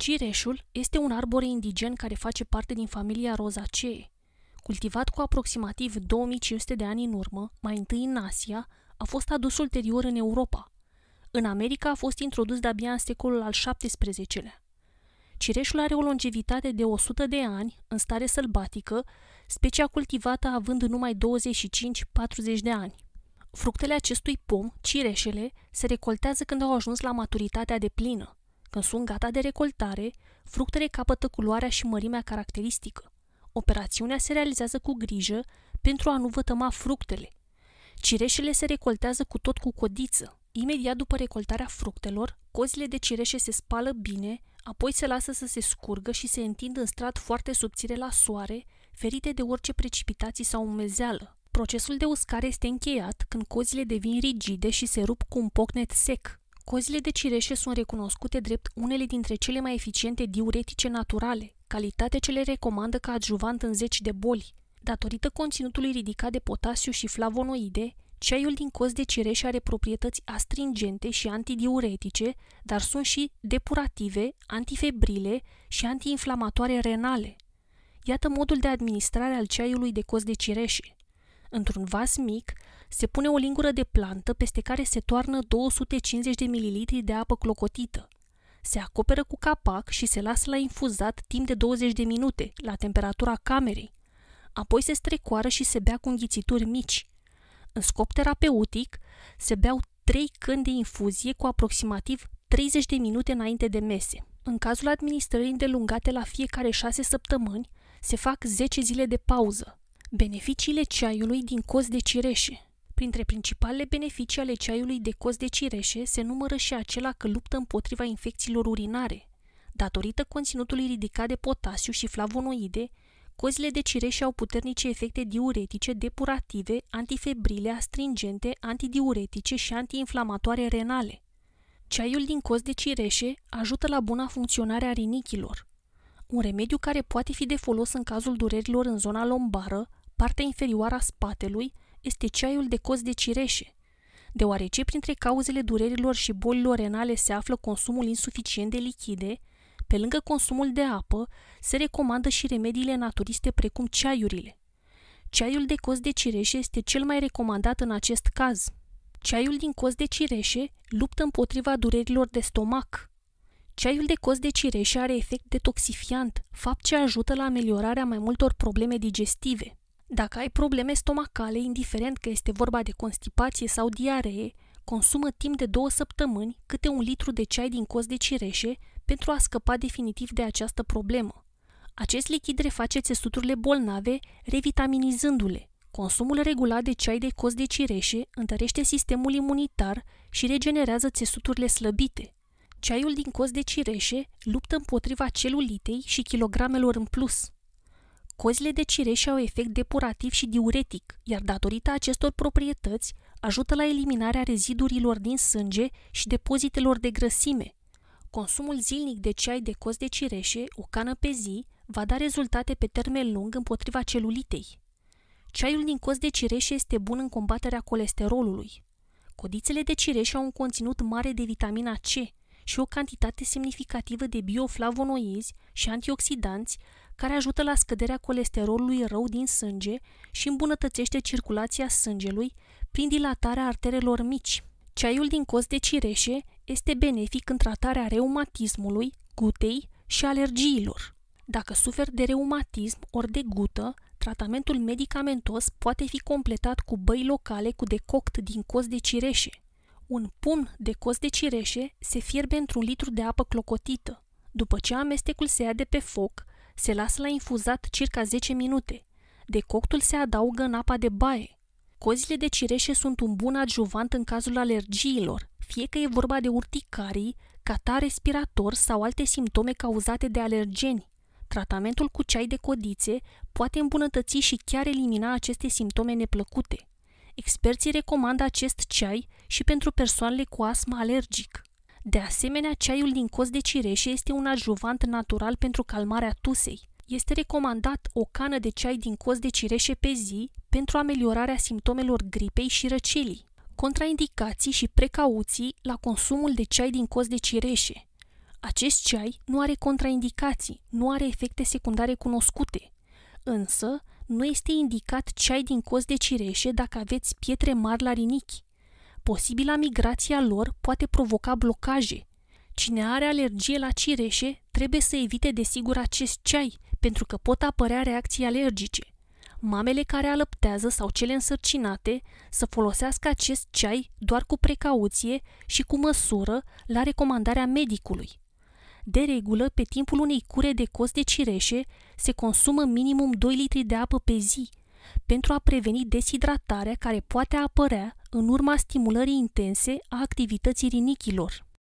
Cireșul este un arbore indigen care face parte din familia Rozacee. Cultivat cu aproximativ 2500 de ani în urmă, mai întâi în Asia, a fost adus ulterior în Europa. În America a fost introdus de-abia în secolul al XVII-lea. Cireșul are o longevitate de 100 de ani, în stare sălbatică, specia cultivată având numai 25-40 de ani. Fructele acestui pom, cireșele, se recoltează când au ajuns la maturitatea de plină. Când sunt gata de recoltare, fructele capătă culoarea și mărimea caracteristică. Operațiunea se realizează cu grijă pentru a nu vătăma fructele. Cireșele se recoltează cu tot cu codiță. Imediat după recoltarea fructelor, cozile de cireșe se spală bine, apoi se lasă să se scurgă și se întind în strat foarte subțire la soare, ferite de orice precipitații sau umezeală. Procesul de uscare este încheiat când cozile devin rigide și se rup cu un pocnet sec. Cozile de cireșe sunt recunoscute drept unele dintre cele mai eficiente diuretice naturale, calitate ce le recomandă ca adjuvant în zeci de boli. Datorită conținutului ridicat de potasiu și flavonoide, ceaiul din cozi de cireșe are proprietăți astringente și antidiuretice, dar sunt și depurative, antifebrile și antiinflamatoare renale. Iată modul de administrare al ceaiului de cozi de cireșe. Într-un vas mic, se pune o lingură de plantă peste care se toarnă 250 de ml de apă clocotită. Se acoperă cu capac și se lasă la infuzat timp de 20 de minute, la temperatura camerei. Apoi se strecoară și se bea cu înghițituri mici. În scop terapeutic, se beau 3 căni de infuzie cu aproximativ 30 de minute înainte de mese. În cazul administrării îndelungate la fiecare 6 săptămâni, se fac 10 zile de pauză. Beneficiile ceaiului din cos de cireșe Printre principalele beneficii ale ceaiului de cos de cireșe se numără și acela că luptă împotriva infecțiilor urinare. Datorită conținutului ridicat de potasiu și flavonoide, cozile de cireșe au puternice efecte diuretice, depurative, antifebrile, astringente, antidiuretice și antiinflamatoare renale. Ceaiul din cos de cireșe ajută la buna funcționare a rinichilor. Un remediu care poate fi de folos în cazul durerilor în zona lombară, partea inferioară a spatelui, este ceaiul de coz de cireșe, deoarece printre cauzele durerilor și bolilor renale se află consumul insuficient de lichide, pe lângă consumul de apă, se recomandă și remediile naturiste precum ceaiurile. Ceaiul de coz de cireșe este cel mai recomandat în acest caz. Ceaiul din coz de cireșe luptă împotriva durerilor de stomac. Ceaiul de coz de cireșe are efect detoxifiant, fapt ce ajută la ameliorarea mai multor probleme digestive. Dacă ai probleme stomacale, indiferent că este vorba de constipație sau diaree, consumă timp de două săptămâni câte un litru de ceai din cos de cireșe pentru a scăpa definitiv de această problemă. Acest lichid reface țesuturile bolnave, revitaminizându-le. Consumul regulat de ceai de cos de cireșe întărește sistemul imunitar și regenerează țesuturile slăbite. Ceaiul din cos de cireșe luptă împotriva celulitei și kilogramelor în plus – Cozile de cireș au efect depurativ și diuretic, iar datorită acestor proprietăți ajută la eliminarea rezidurilor din sânge și depozitelor de grăsime. Consumul zilnic de ceai de coz de cireșe, o cană pe zi, va da rezultate pe termen lung împotriva celulitei. Ceaiul din coz de cireșe este bun în combaterea colesterolului. Codițele de cireșe au un conținut mare de vitamina C, și deci o cantitate semnificativă de bioflavonoizi și antioxidanți care ajută la scăderea colesterolului rău din sânge și îmbunătățește circulația sângelui prin dilatarea arterelor mici. Ceaiul din cos de cireșe este benefic în tratarea reumatismului, gutei și alergiilor. Dacă suferi de reumatism ori de gută, tratamentul medicamentos poate fi completat cu băi locale cu decoct din cos de cireșe. Un pumn de cos de cireșe se fierbe într-un litru de apă clocotită. După ce amestecul se ia de pe foc, se lasă la infuzat circa 10 minute. Decoctul se adaugă în apa de baie. Cozile de cireșe sunt un bun adjuvant în cazul alergiilor, fie că e vorba de urticarii, catar respirator sau alte simptome cauzate de alergeni. Tratamentul cu ceai de codițe poate îmbunătăți și chiar elimina aceste simptome neplăcute. Experții recomandă acest ceai și pentru persoanele cu astm alergic. De asemenea, ceaiul din cos de cireșe este un adjuvant natural pentru calmarea tusei. Este recomandat o cană de ceai din cos de cireșe pe zi pentru ameliorarea simptomelor gripei și răcelii. Contraindicații și precauții la consumul de ceai din cos de cireșe. Acest ceai nu are contraindicații, nu are efecte secundare cunoscute, însă nu este indicat ceai din cos de cireșe dacă aveți pietre mari la rinichi Posibila migrația lor poate provoca blocaje. Cine are alergie la cireșe trebuie să evite desigur acest ceai, pentru că pot apărea reacții alergice. Mamele care alăptează sau cele însărcinate să folosească acest ceai doar cu precauție și cu măsură la recomandarea medicului. De regulă, pe timpul unei cure de cost de cireșe, se consumă minimum 2 litri de apă pe zi, pentru a preveni deshidratarea care poate apărea în urma stimulării intense a activității rinichilor.